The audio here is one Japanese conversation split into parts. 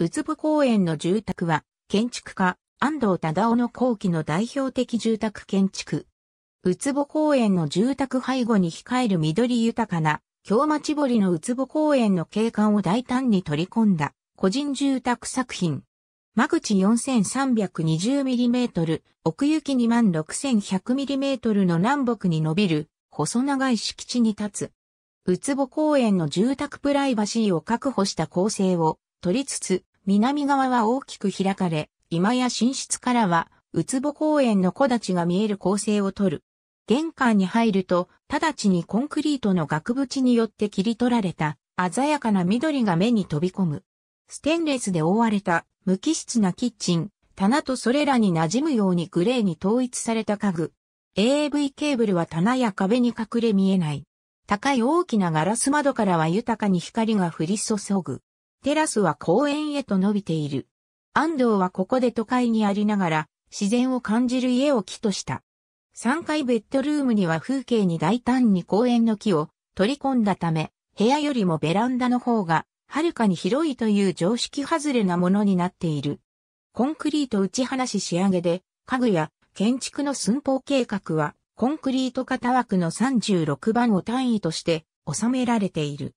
ウツボ公園の住宅は、建築家、安藤忠夫の後期の代表的住宅建築。ウツボ公園の住宅背後に控える緑豊かな、京町堀のウツボ公園の景観を大胆に取り込んだ、個人住宅作品。間口 4320mm、奥行き 26100mm の南北に伸びる、細長い敷地に立つ。ウツボ公園の住宅プライバシーを確保した構成を、取りつつ、南側は大きく開かれ、今や寝室からは、うつぼ公園の木立が見える構成をとる。玄関に入ると、直ちにコンクリートの額縁によって切り取られた、鮮やかな緑が目に飛び込む。ステンレスで覆われた、無機質なキッチン、棚とそれらに馴染むようにグレーに統一された家具。a v ケーブルは棚や壁に隠れ見えない。高い大きなガラス窓からは豊かに光が降り注ぐ。テラスは公園へと伸びている。安藤はここで都会にありながら、自然を感じる家を木とした。3階ベッドルームには風景に大胆に公園の木を取り込んだため、部屋よりもベランダの方が、はるかに広いという常識外れなものになっている。コンクリート打ち放し仕上げで、家具や建築の寸法計画は、コンクリート型枠の36番を単位として収められている。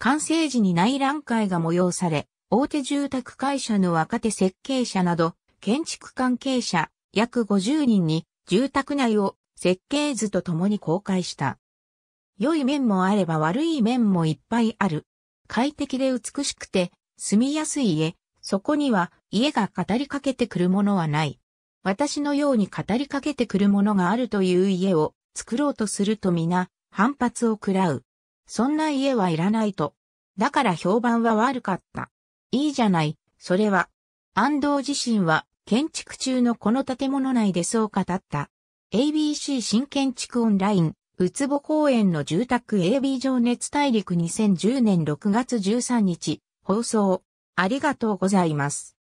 完成時に内覧会が催され、大手住宅会社の若手設計者など、建築関係者約50人に住宅内を設計図と共に公開した。良い面もあれば悪い面もいっぱいある。快適で美しくて住みやすい家。そこには家が語りかけてくるものはない。私のように語りかけてくるものがあるという家を作ろうとすると皆反発を喰らう。そんな家はいらないと。だから評判は悪かった。いいじゃない、それは。安藤自身は建築中のこの建物内でそう語った。ABC 新建築オンライン、うつぼ公園の住宅 AB 情熱大陸2010年6月13日、放送。ありがとうございます。